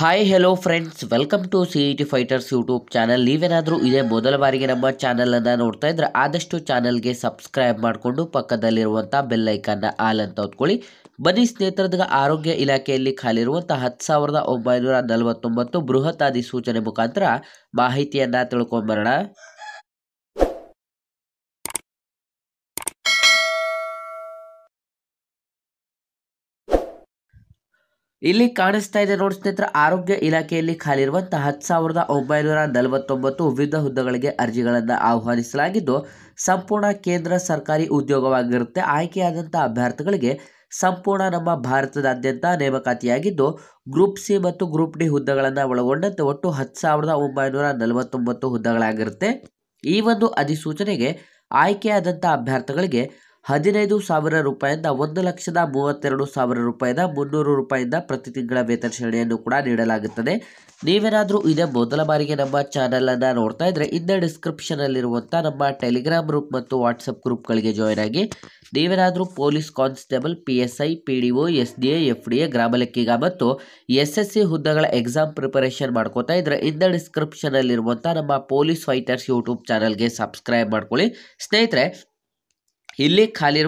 hi hello friends welcome to C E T fighters YouTube channel ನೀವೇನಾದರೂ ಇದೇ ಮೊದಲ ಬಾರಿಗೆ ನಮ್ಮ ಚಾನಲನ್ನು ನೋಡ್ತಾ ಇದ್ರೆ ಆದಷ್ಟು ಚಾನಲ್ಗೆ ಸಬ್ಸ್ಕ್ರೈಬ್ ಮಾಡಿಕೊಂಡು ಪಕ್ಕದಲ್ಲಿರುವಂಥ ಬೆಲ್ಲೈಕನ್ನ ಆಲ್ ಅಂತ ಹೊತ್ಕೊಳ್ಳಿ ಬನ್ನಿ ಸ್ನೇಹಿತರದ ಆರೋಗ್ಯ ಇಲಾಖೆಯಲ್ಲಿ ಖಾಲಿರುವಂಥ ಹತ್ತು ಸಾವಿರದ ಒಂಬೈನೂರ ನಲವತ್ತೊಂಬತ್ತು ಬೃಹತ್ ಅಧಿಸೂಚನೆ ಮುಖಾಂತರ ಮಾಹಿತಿಯನ್ನು ತಿಳ್ಕೊಂಬರೋಣ ಇಲ್ಲಿ ಕಾಣಿಸ್ತಾ ಇದೆ ನೋಡಿ ಸ್ನೇಹಿತರ ಆರೋಗ್ಯ ಇಲಾಖೆಯಲ್ಲಿ ಖಾಲಿ ಇರುವಂತಹ ಹತ್ತು ಸಾವಿರದ ಒಂಬೈನೂರ ನಲವತ್ತೊಂಬತ್ತು ವಿವಿಧ ಹುದ್ದೆಗಳಿಗೆ ಅರ್ಜಿಗಳನ್ನು ಆಹ್ವಾನಿಸಲಾಗಿದ್ದು ಸಂಪೂರ್ಣ ಕೇಂದ್ರ ಸರ್ಕಾರಿ ಉದ್ಯೋಗವಾಗಿರುತ್ತೆ ಆಯ್ಕೆಯಾದಂಥ ಅಭ್ಯರ್ಥಿಗಳಿಗೆ ಸಂಪೂರ್ಣ ನಮ್ಮ ಭಾರತದಾದ್ಯಂತ ನೇಮಕಾತಿಯಾಗಿದ್ದು ಗ್ರೂಪ್ ಸಿ ಮತ್ತು ಗ್ರೂಪ್ ಡಿ ಹುದ್ದೆಗಳನ್ನು ಒಳಗೊಂಡಂತೆ ಒಟ್ಟು ಹತ್ತು ಸಾವಿರದ ಒಂಬೈನೂರ ನಲವತ್ತೊಂಬತ್ತು ಹುದ್ದೆಗಳಾಗಿರುತ್ತೆ ಈ ಒಂದು ಅಧಿಸೂಚನೆಗೆ ಆಯ್ಕೆಯಾದಂಥ ಅಭ್ಯರ್ಥಿಗಳಿಗೆ ಹದಿನೈದು ಸಾವಿರ ರೂಪಾಯಿಂದ ಒಂದು ಲಕ್ಷದ ಮೂವತ್ತೆರಡು ಸಾವಿರ ರೂಪಾಯಿಂದ ಮುನ್ನೂರು ರೂಪಾಯಿಂದ ಪ್ರತಿ ತಿಂಗಳ ವೇತನ ಶ್ರೇಣಿಯನ್ನು ಕೂಡ ನೀಡಲಾಗುತ್ತದೆ ನೀವೇನಾದರೂ ಇದೇ ಮೊದಲ ಬಾರಿಗೆ ನಮ್ಮ ಚಾನಲನ್ನು ನೋಡ್ತಾ ಇದ್ದರೆ ಇಂದ ಡಿಸ್ಕ್ರಿಪ್ಷನಲ್ಲಿರುವಂಥ ನಮ್ಮ ಟೆಲಿಗ್ರಾಮ್ ಗ್ರೂಪ್ ಮತ್ತು ವಾಟ್ಸಪ್ ಗ್ರೂಪ್ಗಳಿಗೆ ಜಾಯ್ನ್ ಆಗಿ ನೀವೇನಾದರೂ police constable P S I P D O S D A F D A ಗ್ರಾಮ ಲೆಕ್ಕಿಗ ಮತ್ತು ಎಸ್ ಎಸ್ ಸಿ ಹುದ್ದೆಗಳ ಎಕ್ಸಾಮ್ ಪ್ರಿಪರೇಷನ್ ಮಾಡ್ಕೋತಾ ಇದ್ದರೆ ಇಂದ ಡಿಸ್ಕ್ರಿಪ್ಷನಲ್ಲಿರುವಂಥ ನಮ್ಮ ಪೊಲೀಸ್ ಫೈಟರ್ಸ್ ಯೂಟ್ಯೂಬ್ ಚಾನಲ್ಗೆ ಸಬ್ಸ್ಕ್ರೈಬ್ ಮಾಡ್ಕೊಳ್ಳಿ ಸ್ನೇಹಿತರೆ ಇಲ್ಲಿ ಖಾಲಿ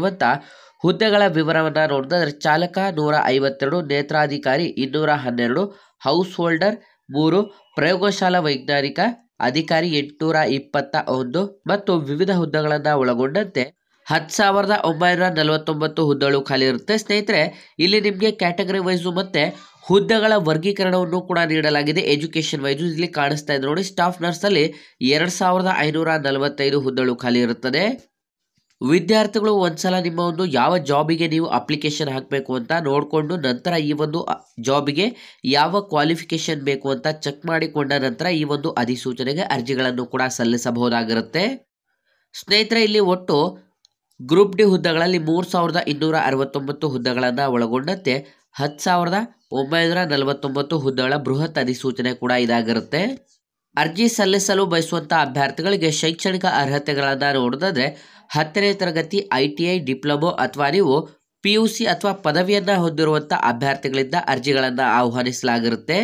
ಹುದ್ದೆಗಳ ವಿವರವನ್ನು ನೋಡಿದ್ರೆ ಚಾಲಕ ನೂರ ಐವತ್ತೆರಡು ನೇತ್ರಾಧಿಕಾರಿ ಇನ್ನೂರ ಹನ್ನೆರಡು ಹೌಸ್ ಹೋಲ್ಡರ್ ಮೂರು ಪ್ರಯೋಗಶಾಲಾ ವೈಜ್ಞಾನಿಕ ಅಧಿಕಾರಿ ಎಂಟುನೂರ ಇಪ್ಪತ್ತ ಒಂದು ಮತ್ತು ವಿವಿಧ ಹುದ್ದೆಗಳನ್ನ ಒಳಗೊಂಡಂತೆ ಹತ್ತು ಸಾವಿರದ ಒಂಬೈನೂರ ನಲವತ್ತೊಂಬತ್ತು ಹುದ್ದೆಗಳು ಖಾಲಿ ಇರುತ್ತೆ ಸ್ನೇಹಿತರೆ ಇಲ್ಲಿ ನಿಮಗೆ ಕ್ಯಾಟಗರಿ ವೈಸು ಮತ್ತೆ ಹುದ್ದೆಗಳ ವರ್ಗೀಕರಣವನ್ನು ಕೂಡ ನೀಡಲಾಗಿದೆ ಎಜುಕೇಷನ್ ವೈಸು ಇಲ್ಲಿ ಕಾಣಿಸ್ತಾ ಇದೆ ನೋಡಿ ಸ್ಟಾಫ್ ಅಲ್ಲಿ ಎರಡು ಸಾವಿರದ ಐನೂರ ನಲವತ್ತೈದು ಹುದ್ದೆಗಳು ಖಾಲಿ ಇರುತ್ತದೆ ವಿದ್ಯಾರ್ಥಿಗಳು ಒಂದ್ಸಲ ನಿಮ್ಮ ಒಂದು ಯಾವ ಜಾಬಿಗೆ ನೀವು ಅಪ್ಲಿಕೇಶನ್ ಹಾಕಬೇಕು ಅಂತ ನೋಡಿಕೊಂಡು ನಂತರ ಈ ಒಂದು ಜಾಬಿಗೆ ಯಾವ ಕ್ವಾಲಿಫಿಕೇಶನ್ ಬೇಕು ಅಂತ ಚೆಕ್ ಮಾಡಿಕೊಂಡ ನಂತರ ಈ ಒಂದು ಅಧಿಸೂಚನೆಗೆ ಅರ್ಜಿಗಳನ್ನು ಕೂಡ ಸಲ್ಲಿಸಬಹುದಾಗಿರುತ್ತೆ ಸ್ನೇಹಿತರೆ ಇಲ್ಲಿ ಒಟ್ಟು ಗ್ರೂಪ್ ಡಿ ಹುದ್ದೆಗಳಲ್ಲಿ ಮೂರು ಸಾವಿರದ ಇನ್ನೂರ ಅರವತ್ತೊಂಬತ್ತು ಹುದ್ದೆಗಳನ್ನು ಒಳಗೊಂಡಂತೆ ಹತ್ತು ಸಾವಿರದ ಒಂಬೈನೂರ ನಲವತ್ತೊಂಬತ್ತು ಹುದ್ದೆಗಳ ಬೃಹತ್ ಅಧಿಸೂಚನೆ ಕೂಡ ಇದಾಗಿರುತ್ತೆ ಅರ್ಜಿ ಸಲ್ಲಿಸಲು ಬಯಸುವಂಥ ಅಭ್ಯರ್ಥಿಗಳಿಗೆ ಶೈಕ್ಷಣಿಕ ಅರ್ಹತೆಗಳಾದ ನೋಡೋದಾದರೆ ಹತ್ತನೇ ತರಗತಿ ಐ ಟಿ ಐ ಡಿಪ್ಲೊಮೊ ಅಥವಾ ನೀವು ಪಿ ಯು ಸಿ ಅಥವಾ ಪದವಿಯನ್ನು ಹೊಂದಿರುವಂಥ ಅಭ್ಯರ್ಥಿಗಳಿಂದ ಅರ್ಜಿಗಳನ್ನು ಆಹ್ವಾನಿಸಲಾಗಿರುತ್ತೆ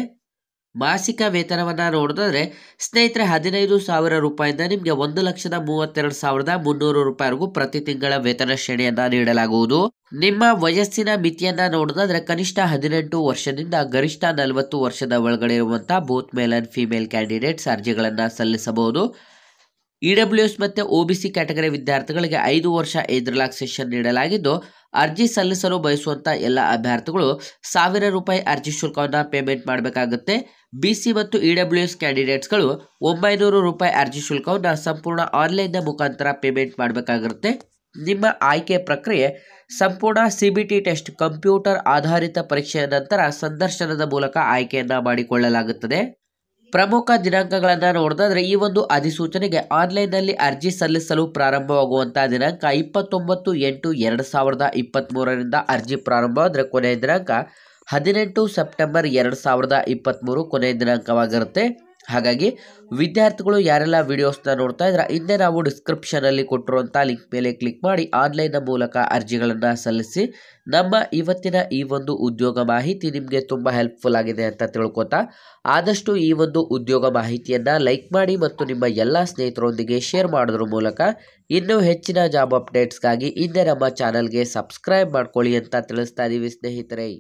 ಮಾಸಿಕ ವೇತನವನ್ನು ನೋಡಿದ್ರೆ ಸ್ನೇಹಿತರೆ ಹದಿನೈದು ಸಾವಿರ ರೂಪಾಯಿಂದ ನಿಮಗೆ ಒಂದು ಲಕ್ಷದ ಮೂವತ್ತೆರಡು ಸಾವಿರದ ಮುನ್ನೂರು ರೂಪಾಯಿವರೆಗೂ ಪ್ರತಿ ತಿಂಗಳ ವೇತನ ಶ್ರೇಣಿಯನ್ನು ನೀಡಲಾಗುವುದು ನಿಮ್ಮ ವಯಸ್ಸಿನ ಮಿತಿಯನ್ನ ನೋಡೋದಾದ್ರೆ ಕನಿಷ್ಠ ಹದಿನೆಂಟು ವರ್ಷದಿಂದ ಗರಿಷ್ಠ ನಲವತ್ತು ವರ್ಷದ ಒಳಗಡೆ ಇರುವಂತಹ both male and female candidates ಅರ್ಜಿಗಳನ್ನು ಸಲ್ಲಿಸಬಹುದು ಇ ಡಬ್ಲ್ಯೂ ಎಸ್ ಮತ್ತು ಒ ಬಿ ಸಿ ಕ್ಯಾಟಗರಿ ವಿದ್ಯಾರ್ಥಿಗಳಿಗೆ ಐದು ವರ್ಷ ಏದ್ ರಿಲ್ಯಾಕ್ಸೇಷನ್ ನೀಡಲಾಗಿದ್ದು ಅರ್ಜಿ ಸಲ್ಲಿಸಲು ಬಯಸುವಂಥ ಎಲ್ಲ ಅಭ್ಯರ್ಥಿಗಳು ಸಾವಿರ ರೂಪಾಯಿ ಅರ್ಜಿ ಶುಲ್ಕವನ್ನು ಪೇಮೆಂಟ್ ಮಾಡಬೇಕಾಗುತ್ತೆ ಬಿ ಸಿ ಮತ್ತು ಇ ಡಬ್ಲ್ಯೂ ಎಸ್ ಕ್ಯಾಂಡಿಡೇಟ್ಸ್ಗಳು ಒಂಬೈನೂರು ರೂಪಾಯಿ ಅರ್ಜಿ ಶುಲ್ಕವನ್ನು ಸಂಪೂರ್ಣ ಆನ್ಲೈನ್ನ ಮುಖಾಂತರ ಪೇಮೆಂಟ್ ಮಾಡಬೇಕಾಗಿರುತ್ತೆ ನಿಮ್ಮ ಆಯ್ಕೆ ಪ್ರಕ್ರಿಯೆ ಸಂಪೂರ್ಣ C B T test computer ಆಧಾರಿತ ಪರೀಕ್ಷೆಯ ನಂತರ ಸಂದರ್ಶನದ ಮೂಲಕ ಆಯ್ಕೆಯನ್ನು ಮಾಡಿಕೊಳ್ಳಲಾಗುತ್ತದೆ ಪ್ರಮುಖ ದಿನಾಂಕಗಳನ್ನು ನೋಡೋದಾದ್ರೆ ಈ ಒಂದು ಅಧಿಸೂಚನೆಗೆ ಆನ್ಲೈನ್ನಲ್ಲಿ ಅರ್ಜಿ ಸಲ್ಲಿಸಲು ಪ್ರಾರಂಭವಾಗುವಂಥ ದಿನಾಂಕ ಇಪ್ಪತ್ತೊಂಬತ್ತು ಎಂಟು ಎರಡು ಸಾವಿರದ ಇಪ್ಪತ್ತ್ಮೂರರಿಂದ ಅರ್ಜಿ ಪ್ರಾರಂಭವಾದರೆ ಕೊನೆಯ ದಿನಾಂಕ ಹದಿನೆಂಟು ಸೆಪ್ಟೆಂಬರ್ ಎರಡು ಸಾವಿರದ ಇಪ್ಪತ್ತ್ಮೂರು ಕೊನೆಯ ದಿನಾಂಕವಾಗಿರುತ್ತೆ ಹಾಗಾಗಿ ವಿದ್ಯಾರ್ಥಿಗಳು ಯಾರೆಲ್ಲ ವಿಡಿಯೋಸ್ನ ನೋಡ್ತಾ ಇದ್ರೆ ಹಿಂದೆ ನಾವು ಡಿಸ್ಕ್ರಿಪ್ಷನಲ್ಲಿ ಕೊಟ್ಟಿರುವಂಥ ಲಿಂಕ್ ಮೇಲೆ ಕ್ಲಿಕ್ ಮಾಡಿ ಆನ್ಲೈನ್ನ ಮೂಲಕ ಅರ್ಜಿಗಳನ್ನು ಸಲ್ಲಿಸಿ ನಮ್ಮ ಇವತ್ತಿನ ಈ ಒಂದು ಉದ್ಯೋಗ ಮಾಹಿತಿ ನಿಮಗೆ ತುಂಬ ಹೆಲ್ಪ್ಫುಲ್ ಆಗಿದೆ ಅಂತ ತಿಳ್ಕೊತಾ ಆದಷ್ಟು ಈ ಒಂದು ಉದ್ಯೋಗ ಮಾಹಿತಿಯನ್ನು ಲೈಕ್ ಮಾಡಿ ಮತ್ತು ನಿಮ್ಮ ಎಲ್ಲ ಸ್ನೇಹಿತರೊಂದಿಗೆ ಶೇರ್ ಮಾಡೋದ್ರ ಮೂಲಕ ಇನ್ನೂ ಹೆಚ್ಚಿನ ಜಾಬ್ ಅಪ್ಡೇಟ್ಸ್ಗಾಗಿ ಹಿಂದೆ ನಮ್ಮ ಚಾನಲ್ಗೆ ಸಬ್ಸ್ಕ್ರೈಬ್ ಮಾಡ್ಕೊಳ್ಳಿ ಅಂತ ತಿಳಿಸ್ತಾ ಇದ್ದೀವಿ ಸ್ನೇಹಿತರೆ